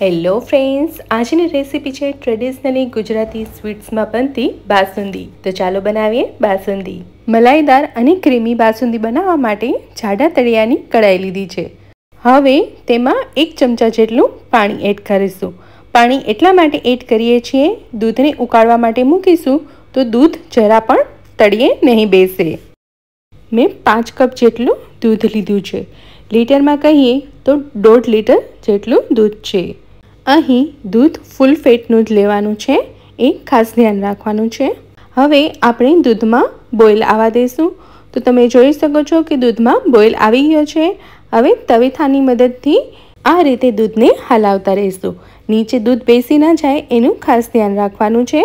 hello friends આજની recipe છે traditionally Gujarati સ્વીટ્સમાં બનતી બાસુંદી તો ચાલો બનાવીએ બાસુંદી મલાઈદાર અને ક્રીમી બાસુંદી બનાવવા માટે જાડા તળિયાની કઢાઈ લીધી છે હવે તેમાં એક ચમચા જેટલું પાણી એડ કરીશું પાણી એટલા માટે એડ કરીએ છીએ દૂધને ઉકાળવા માટે મૂકીશું તો દૂધ જરા પણ તળીએ નહીં બેસે મેં પાંચ કપ જેટલું દૂધ લીધું છે લીટરમાં કહીએ તો દોઢ લીટર જેટલું દૂધ છે અહીં દૂધ ફૂલ ફેટનું જ લેવાનું છે એ ખાસ ધ્યાન રાખવાનું છે હવે આપણે દૂધમાં બોઇલ આવવા દઈશું તો તમે જોઈ શકો છો કે દૂધમાં બોઇલ આવી ગયો છે હવે તવેથાની મદદથી આ રીતે દૂધને હલાવતા રહીશું નીચે દૂધ બેસી ના જાય એનું ખાસ ધ્યાન રાખવાનું છે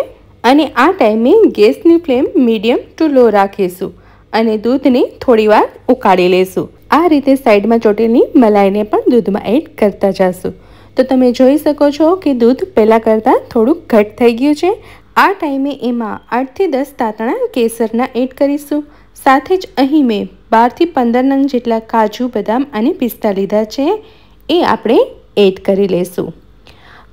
અને આ ટાઈમે ગેસની ફ્લેમ મીડિયમ ટુ લો રાખીશું અને દૂધને થોડી વાર ઉકાળી લઈશું આ રીતે સાઈડમાં ચોટેલી મલાઈને પણ દૂધમાં એડ કરતા જશું તો તમે જોઈ શકો છો કે દૂધ પહેલાં કરતાં થોડુંક ઘટ થઈ ગયું છે આ ટાઈમે એમાં આઠથી દસ તાતણા કેસરના એડ કરીશું સાથે જ અહીં મેં બારથી પંદર નંગ જેટલા કાજુ બદામ અને પિસ્તા લીધા છે એ આપણે એડ કરી લઈશું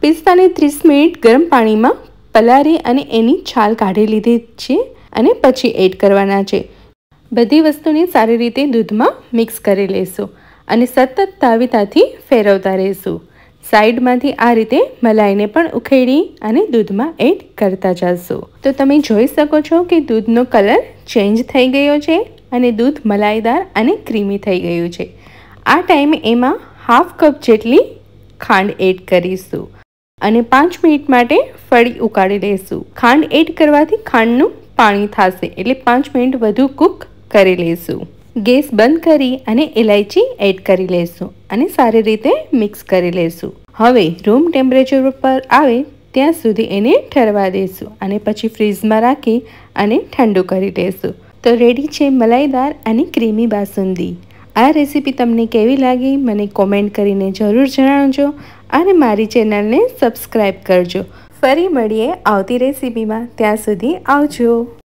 પિસ્તાને ત્રીસ મિનિટ ગરમ પાણીમાં પલારી અને એની છાલ કાઢી લીધી છે અને પછી એડ કરવાના છે બધી વસ્તુને સારી રીતે દૂધમાં મિક્સ કરી લઈશું અને સતત તાવીતાથી ફેરવતા રહીશું સાઈડમાંથી આ રીતે મલાઈને પણ ઉખેડી અને દૂધમાં એડ કરતા જશું તો તમે જોઈ શકો છો કે દૂધનો કલર ચેન્જ થઈ ગયો છે અને દૂધ મલાઈદાર અને ક્રીમી થઈ ગયું છે આ ટાઈમે એમાં હાફ કપ જેટલી ખાંડ એડ કરીશું અને પાંચ મિનિટ માટે ફળી ઉકાળી લઈશું ખાંડ એડ કરવાથી ખાંડનું પાણી થશે એટલે પાંચ મિનિટ વધુ કૂક કરી લઈશું ગેસ બંધ કરી અને ઇલાયચી એડ કરી લઈશું અને સારી રીતે મિક્સ કરી લઈશું હવે રૂમ ટેમ્પરેચર ઉપર આવે ત્યાં સુધી એને ઠરવા દઈશું અને પછી ફ્રીજમાં રાખી અને ઠંડુ કરી દઈશું તો રેડી છે મલાઈદાર અને ક્રીમી બાસુંદી આ રેસીપી તમને કેવી લાગી મને કોમેન્ટ કરીને જરૂર જણાવજો અને મારી ચેનલને સબસ્ક્રાઈબ કરજો ફરી મળીએ આવતી રેસીપીમાં ત્યાં સુધી આવજો